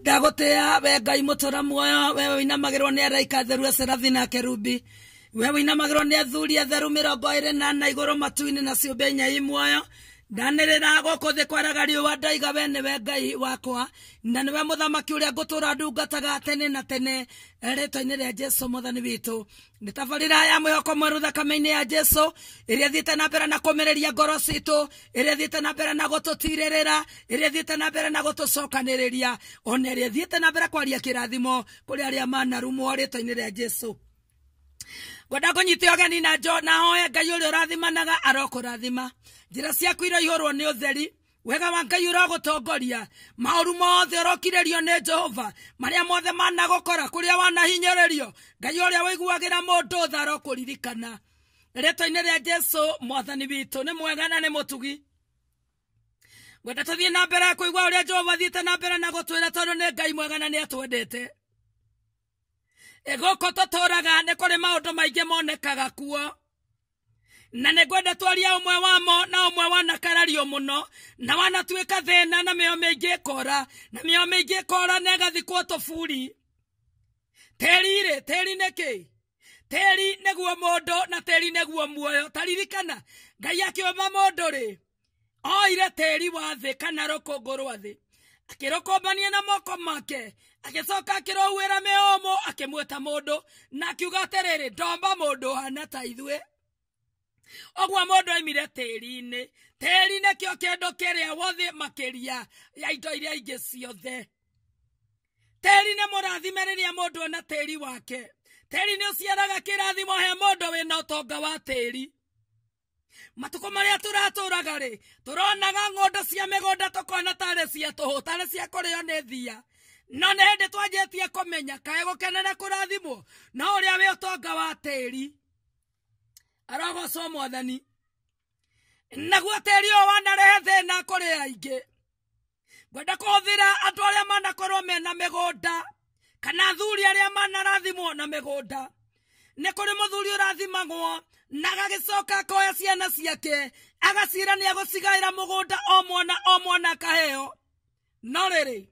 ndagåtä we ngai må tå ra muoyo we wĩinamagä rwo nä araika theru ecerathi na kerubi we wĩinamagä rwo nä athuri atheru mä rongo ä na na igå rå matu na ciå nyai muoyo ndanirira goko thi kwaraga riua ndaiga we niwe ngai wakwa na niwe muthamaki uria ngutura ndungataga tene na tene eh, ritwa-ini ria jesu mwathani witu nä tabarira ya mwihoko mweru thakame-inä ya jesu ä thiite na mbere na kå ngoro citå ä thiite na mbere na gå tå tirä rä thiite na mbere na gå tå cokanä rä ria ona ä thiite na mbere kwaria kä rathimo kå rä arä a manarumwo rä twa-inä jesu ngwenda kå nyita ågeni na njo na hoe ngai å rä a å rathimanaga arokå rathima njä ra ciaku iria ihå rwo wega wa ngai å ragå tongoria maåru mothe å rokirä rio nä jehova marä a mothe managå kora kå rä a rio ngai å rä a wä iguagä ra må ndå tha arokå ririkana rĩtwa-inä rä a jesu mwathani witå nä mwega na nä må tugi ngwenda tå thiä na mbere kå igua å rä a jehova thiä te na mbere na gå twä ra ngai mwega na nä atwendete guku tuturaga ni kuri maundu maingi monekaga kuo na nä ngwenda umwe å wamo na å wanakarario må no na wanatuä thena na mä o mä ingä kora na mä o mä ingä kora na ĩgathikwo tũburi tĩri-rĩ tĩri nä kä tĩri nĩguo na teri nĩguo muoyo taririkana ngai akĩũma mũndũ-rĩ oire teri wa thĩ kana rũkũngũ rwa thĩ akirokobania na moko make agicoka akirohuira miumo akimwita mundu na akiuga atiriri ndomba mundu hana ta ithue oguo mundu aimire tĩĩri-inĩ tĩĩri nĩkĩo kĩndũ kĩrĩa wothe makĩria ya indo iria ingĩ ciothe tĩĩri nĩ mũrathime rĩrĩa mũndũ ona tĩĩri wake tĩĩri nĩ ũciaraga kĩrathimo he mũndũ wĩna ũtonga wa tĩĩri matuko maria turaturaga ri turonaga ngondo cia migunda tukona tare cia tuhu tare cia kurio ni thia no nä hä ndä twanjätie kae gukenera kaä na kenene kå rathimwo wa tä ri arogocwo mwathani naguo tä ri å wanarehe thä na kå rä aingä ngwenda kå hå thä ra andå arä a manakorwo mena mä kana thuri arä a manarathimwo na mä nä kå rä må thuri å rathimagwo na gagäcoka koya ciana ciake agacira nä cigaä ra må gå nda o mwana o mwana akaheo no rä rä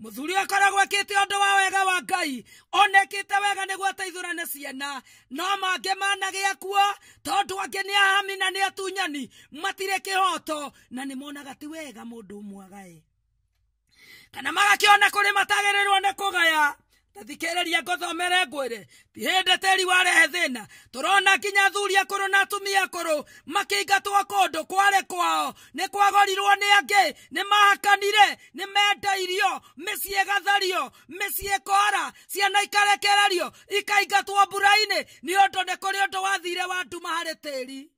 må thuri akoragwo ekä te å ndå wa wega wa ngai onekä te wega nä guo ateithå ciana no mangä managä akuo tondå angä nä ahami na nä atunyani matirä kä hoto na nä monaga ti wega må ndå mwagae kana magakä ona kå rä matagä rä rwo nä kå gaya tathikäräria ngothomere ngwäre ti hä ndä tĩri warehe thä na tå rona nginya thuri akå na atumia akå makä kũndå kware kwao nä kwagorirwo nä angä nä mahakanire nä mendairio mä ciä gathario mä ciä kora ciana ikarekererio ikaingatwo mbura-inä nä å ndå nä kå rä å ndå wathire wa nduma harä tĩri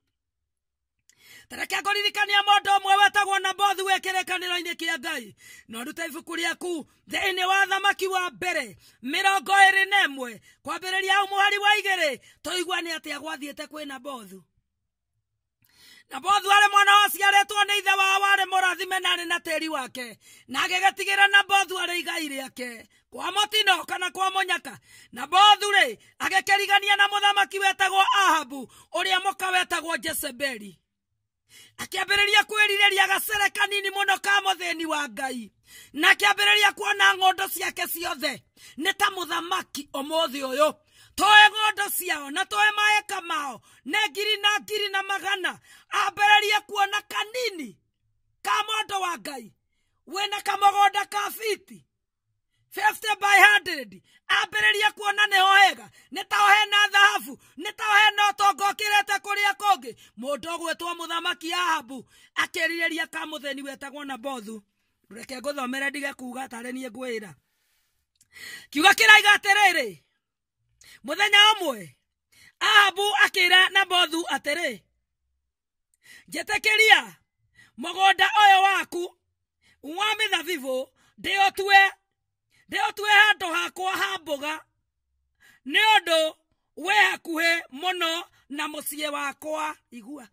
tareke kuririkania mundu umwe wetagwo na bothu we kirikaniro-ini kia ngai na rute ibuku riaku thiini wa thamaki wa mbere mirongo iri na imwe kwambiriria au muhari wa igiri tuigua ni atia gwathiite kwi na bothu na bothu arä mwana waciarĩtwo nĩ ithe wao warĩ mũrathime na arĩ na tĩri wake na agĩgĩtigĩra na bothu arĩ igai rĩake kwa mũtino kana kwa mũnyaka na bothu rĩ agĩkĩrigania na mũthamaki wetagwo ahabu ũrĩa mũka wetagwo jezebeli akĩambĩrĩria kwĩrirĩria gacere kanini mũno ka mũthĩni wa ngai na akĩambĩrĩria kuona ng'ondo ciake ciothe nĩ ta mũthamaki ũmũthĩ ũyũ toe ng'ondo ciao na toe maeka mao nĩ ngiri na ngiri na magana ambĩrĩrie kuona kanini ka mondo wa ngai wĩna kamũgũnda ka biti 50 by 100 ambĩrĩrie kuona nĩho hega nĩ ta ohe na thahabu nĩ ta ohe na ũtonga ũkĩrĩte kũrĩa kũngĩ mũndũ ũgwĩtwo mũthamaki ahabu akĩrirĩria kamũtheni wetagwo na bothu reke ngũthomere ndige kuuga tarĩ niĩ ngwĩra kiuga kĩraiga atĩrĩrĩ mũthenya ũmwe ahabu akĩĩra nabothu atĩrĩ njĩtĩkĩria mũgũnda ũyũ waku wa mĩthabibũ ndĩũtue ndä å tue handå hakwa ha mbåga nä å ndå wä hakuhä må no na må ciä wakwa igua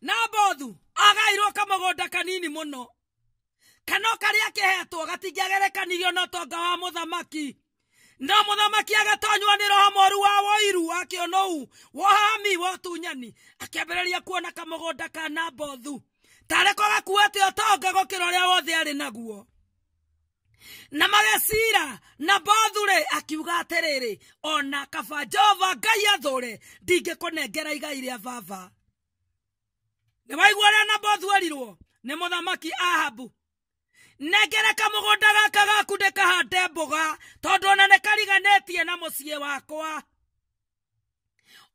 na mbothu agairwo kamå kanini må no kana karä a kä hetwo gatingäagerekanirio na tonga wa må thamaki no må thamaki agatonywo nä roho moru wa woiru akä u wohami wotunyani akäambä rä kuona kamå kana bothu tarä ko gakuä te å gå kä ra å rä a wothe arä naguo na mawesira na bothure akiuga atiriri ona kaba jehova ngai athure ndingĩkũnengera igai rĩa vava." nĩ waigua ũrĩa nabothu erirwo nĩ mũthamaki ahabu nengere kamũgũnda gaka gaku ndikahande mboga tondũ ona nikariganitie na mũciĩ wakwa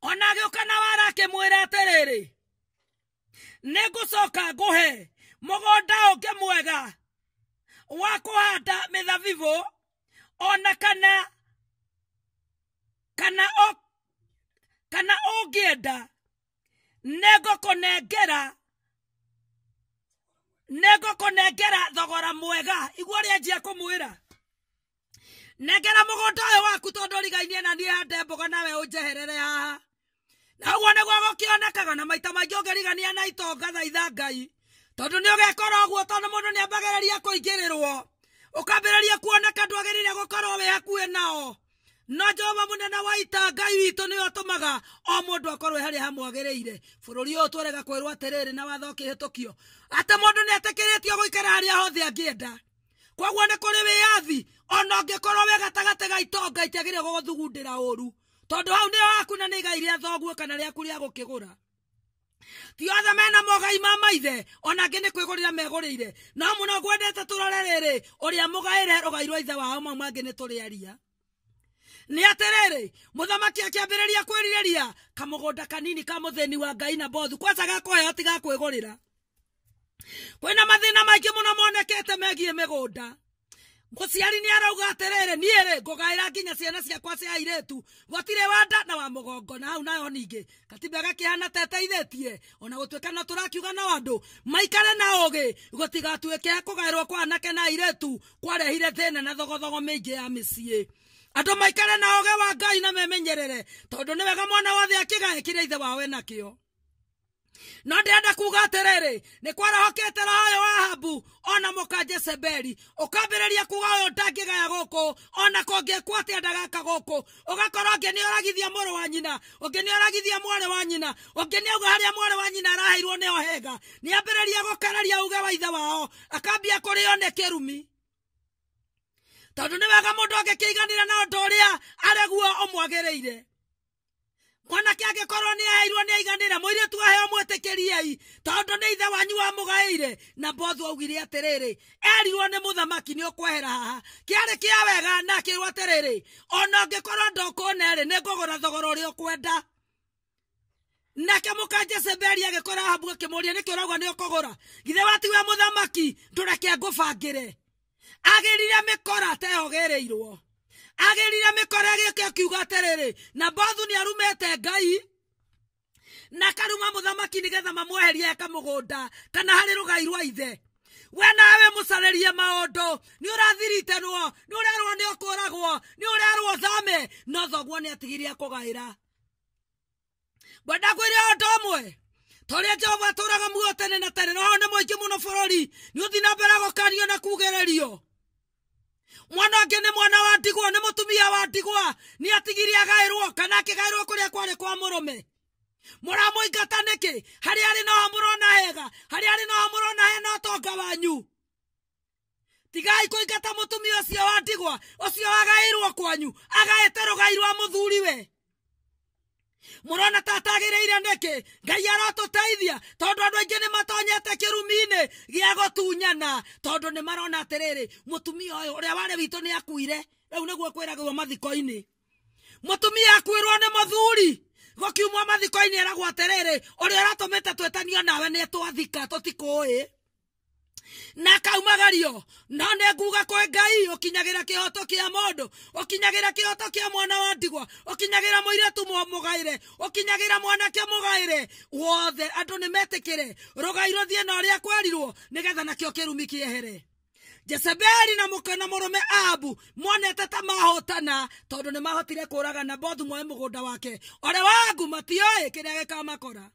ona agĩũka na wara akĩmwĩra atĩrĩrĩ nĩ ngũcoka ngũhe mũgũnda ũngĩ mwega wa kuhanda mithabibå ona kana kana o kana ungienda ningũkũnengera ningũkũnengera thogora mwega iguo ria njia kũmwĩra nengera mũgũnda ũyũ waku tondũ rigainie na nie hande mboga nawe unjeherere haha na ũguo nĩguo gũkĩonekaga na maita maingĩ ũngĩrigania na itonga thaitha ngai tondu ni ugekora uguo tondu mundu ni abagereria kuingirirwo ukambiriria kuoneka ndwagirire gukorwo we hakuhi nao no jehova munene wa ita ngai witå ni yo o mundu ndå akorwo e harä ha mwagä bå rå ri å twarega kwä atä na watho kä hä mundu ni atä guikara hari nä etä kä rä tio gå ikara yathi ona å we korwo gaitonga gatagatä ga uru tondu hau ni waku na ni igai rä thoguo kana rä aku rä ti othe mena mogai ma maithe ona onangĩ nĩ kwĩgũrĩra megũrĩire no gwendete tå rore rä mũno ngwendete tũrore rĩrĩ ũrĩa mũgaĩre rũgai rwa ithe wao mau mangĩ rä ria kwä atĩrĩrĩ ria kamå gå nda kanini ka må mũthĩni wa ngai na bothu kwaca kwä na mathä na maingä må no monekete megiä mä gå nda muciari ni arauga atä rä rä nginya ciana ciakwa cia airä gwatire gotirä na wa må na au nayo ningi gatiba gakä hana ona gå na turakiuga na wandu andå maikare na ogi gä gå tigatuä kwa anake na airä kwarehire thina na thogothogo mingi ya mä ciä andå maikare na oge wa ngai na memenyerere tondå nä wega mwana wothe akä gaä ithe wawe nakä no ndärenda kuga atiriri nä kwarahokete roho å yå wa habu ona må ka jezebeli å kambä kuga å yå ndangä gaya gå kå ona kångä kwo ndagaka gå kå å gakorwo å nä oragithia må wa nyina å ngä nä oragithia mwarä wa nyina å ngä nä auga harä a mwarä wa nyina araheirwo nä ohega nä ambä rä ria gå uge wa ithe wao akambia kå rä o nä kä rumi tondå nä wega må ndå angä kä na å ndå å rä a areguo å mwagä rä ire mwanake angikorwo ni aheirwo ni aiganire muiritu aheo mwitikirie tondu ni ithe wanyu wa mugaire na bothu augire atiriri erirwo ni muthamaki ni ukwehera haha kiari kia wega na akirwo atiriri ona ngikorwo ndukuneri ni ngugura thogora uria ukwenda nake muka jezebeli agikora ahabu akimuria niki uragwa ni ukugura githe watiwe muthamaki ndureke ngubangire agirire mikora teogereirwo agerire mikore giki akiuga atiriri na bothu ni arumete ngai na karuma muthamaki nigetha mamweherie kamugunda kana hari rugai rwa ithe we nawe mucarerie maundu ni urathirite nwo ni urerwo ni ukuragwo ni urerwo thame no thoguo ni atigirie kugaira ngwenda kwire undu umwe toria jehova aturaga muoyo tene na tene noho ni muingi muno bururi ni uthi na mbere gukanio na kugererio mwana wake nä mwana wa ndigwa nä må tumia wa ndigwa nä atigire agaärwo kana akä gaärwo kå rä a kwarä kwa må rå me må ramå ingata nä kä harä arä noha må rona hega harä arä noha må rona hena tonga wanyu tigai kå ingata må tumia å cio wa ndigwa å cio agaärwo kwanyu agaä te rå gai rwa må we murona tatagireire niki ngai arotuteithia tondu andu aingi ni matonyete kirumi-ini gia gutunyana tondu ni marona atiriri mutumia uyu uria wari witu ni akuire riu niguo kwiragirwo mathiko-ini mutumia akuirwo ni muthuri gukiumwo mathiko-ini eragwo atiriri uria uratumite twetanio nawe ni twathika tutikuii na kaumagario no nä nguga kwä ngai å kinyagä ra kä hoto kä a må ndå å kinyagä ra kä hoto kä a mwana wa ndigwa ukinyagira kinyagä ra mugaire ukinyagira mwana gaä re ra mwanake må gaä re wothe andå nä metä kä re rå gai rå thiä na å rä a kwerirwo nä getha nakä kä rumi kä ehere na mukana murume abu monete ta mahotana tondu ni mahotire kuraga nabothu mwe mugunda wake ore wangu matioe kiria gikamakora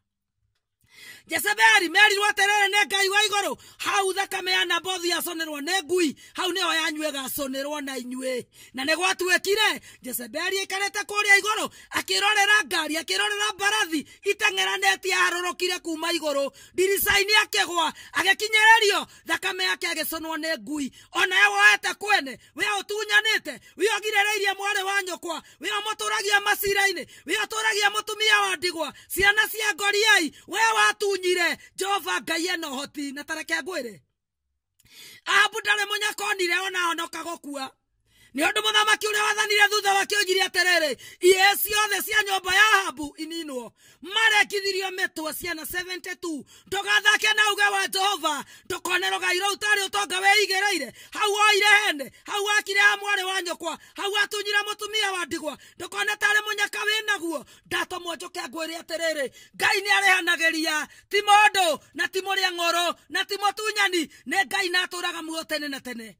jezebeli merirwo atiriri ni ngai wa iguru hau thakame ya nabothu yaconirwo ni ngui hau niyo yanyu igaconirwo na inyuĩ na nä gwatuĩkire jezebeli aikarĩte kũrĩa igũrũ akirorera ngari akĩrorera mbarathi iteng'eranĩtie aharũrũkire kuma igũrũ ndirica-inĩ akĩgwa agĩkinyĩrĩrio thakame yake agĩconwo nĩ ngui ona ye woete kwene we ũtunyanĩte we ogirĩrĩirie mwarĩ wa nyokwa we omũtũragia macira-inĩ wĩ ũtũragia mũtumia wa ndigwa ciana cia ngoriai we watu mutunyire jehova ngai ena hoti na tareke ngwire abu ndarä må ona honoka gå kua nä å ndå må thamaki å rä a wathanire thutha wakä å njire atärärä ihä ciothe cia nyå ya habu ininwo marekithirio mä twe ciana 72 tå gathake na uga wa jehova tå kone rå gai rå u tarä å tonga weigä rä ire hau oire hene hau akire ha mwarä wa nyokwa hau atunyire må tumia wa ndigwa ndå kone tarä må nyaka wä naguo ndatå mwenjå ke ngwä rä atä rä ngai nä arehanagä ria ti må ndå na ti må rä a ng'oro na ti må tunyani nä ngai na atå raga muoyo tene na tene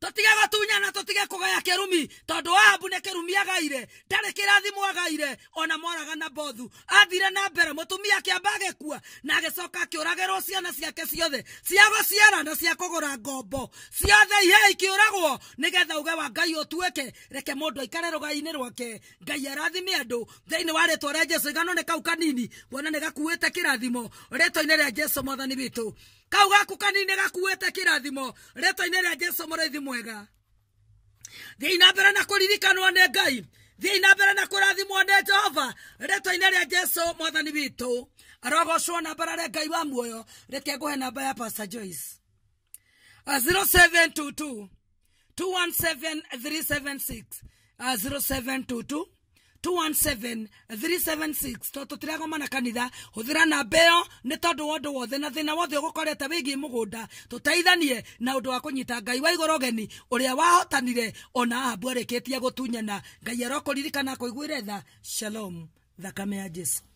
tutige gatunyana tutige kugaya kirumi tondu ahabu nä kirumi agaire ndarä kä rathimo agaire ona moraga na bothu athire na mbere mutumia akiamba agäkua na agäcoka akä ciana ciake ciothe cia gũciara na cia ngombo ciothe ihe ikiuragwo nigetha uge wa ngai ũtuĩke reke mundu aikare rũgai-inĩ rwake ngai arathime andũ thĩinĩ wa rĩtwa rĩa jesu igano nĩ kau kanini kuona nĩ gakuĩte kĩrathimo rĩtwa-inĩ rĩa jesu mwathani witũ kau gaku kanini gakuete kirathimo rĩtwa-inĩ jesu mũrĩithi mwega thiĩ na mbere na kũririkanwo ne ngai thiĩ na mbere na kũrathimwo ne jehova rĩtwa-inĩ jesu mwathani witå arogocwo namba rarĩ ngai wa muoyo reke nguhe namba ya pastor joyce 0722 uh, 0722 217 376 toto tira gomana kanitha huthira na nä tondå wa wondu wothe na thä na wothe å ugukorete wigie mugunda tuteithanie na å ndå wa kå nyita ngai wa igoro geni a wahotanire ona ahambu ahabu gå tunyana ngai arokuririkana kuiguire tha shalom thakame ya jesu